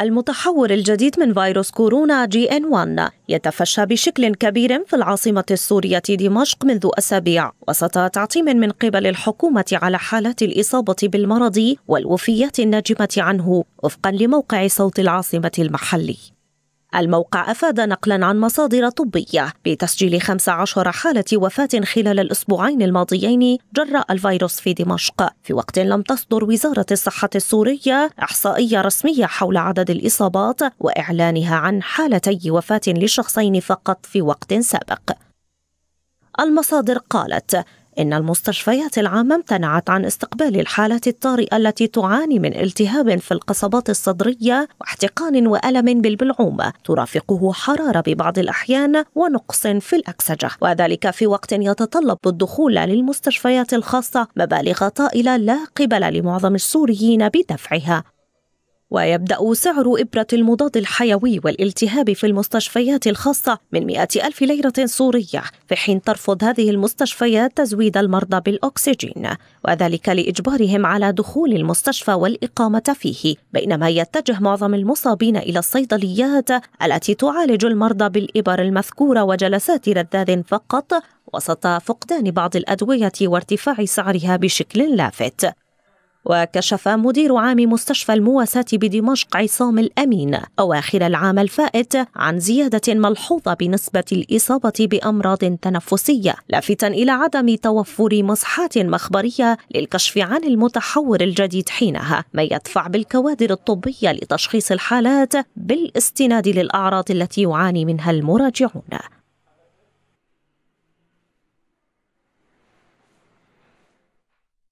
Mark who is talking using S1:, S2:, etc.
S1: المتحور الجديد من فيروس كورونا جي ان 1 يتفشى بشكل كبير في العاصمة السورية دمشق منذ أسابيع وسط تعتيم من قبل الحكومة على حالات الإصابة بالمرض والوفيات الناجمة عنه وفقا لموقع صوت العاصمة المحلي الموقع أفاد نقلا عن مصادر طبية بتسجيل 15 حالة وفاة خلال الأسبوعين الماضيين جراء الفيروس في دمشق في وقت لم تصدر وزارة الصحة السورية إحصائية رسمية حول عدد الإصابات وإعلانها عن حالتي وفاة لشخصين فقط في وقت سابق المصادر قالت إن المستشفيات العامة امتنعت عن استقبال الحالة الطارئة التي تعاني من التهاب في القصبات الصدرية واحتقان وألم بالبلعوم ترافقه حرارة ببعض الأحيان ونقص في الأكسجة وذلك في وقت يتطلب الدخول للمستشفيات الخاصة مبالغ طائلة لا قبل لمعظم السوريين بدفعها ويبدأ سعر إبرة المضاد الحيوي والالتهاب في المستشفيات الخاصة من 100 ألف ليرة سورية في حين ترفض هذه المستشفيات تزويد المرضى بالأكسجين وذلك لإجبارهم على دخول المستشفى والإقامة فيه بينما يتجه معظم المصابين إلى الصيدليات التي تعالج المرضى بالإبر المذكورة وجلسات رذاذ فقط وسط فقدان بعض الأدوية وارتفاع سعرها بشكل لافت وكشف مدير عام مستشفى المواساة بدمشق عصام الأمين أواخر العام الفائت عن زيادة ملحوظة بنسبة الإصابة بأمراض تنفسية لافتا إلى عدم توفر مصحات مخبرية للكشف عن المتحور الجديد حينها ما يدفع بالكوادر الطبية لتشخيص الحالات بالاستناد للأعراض التي يعاني منها المراجعون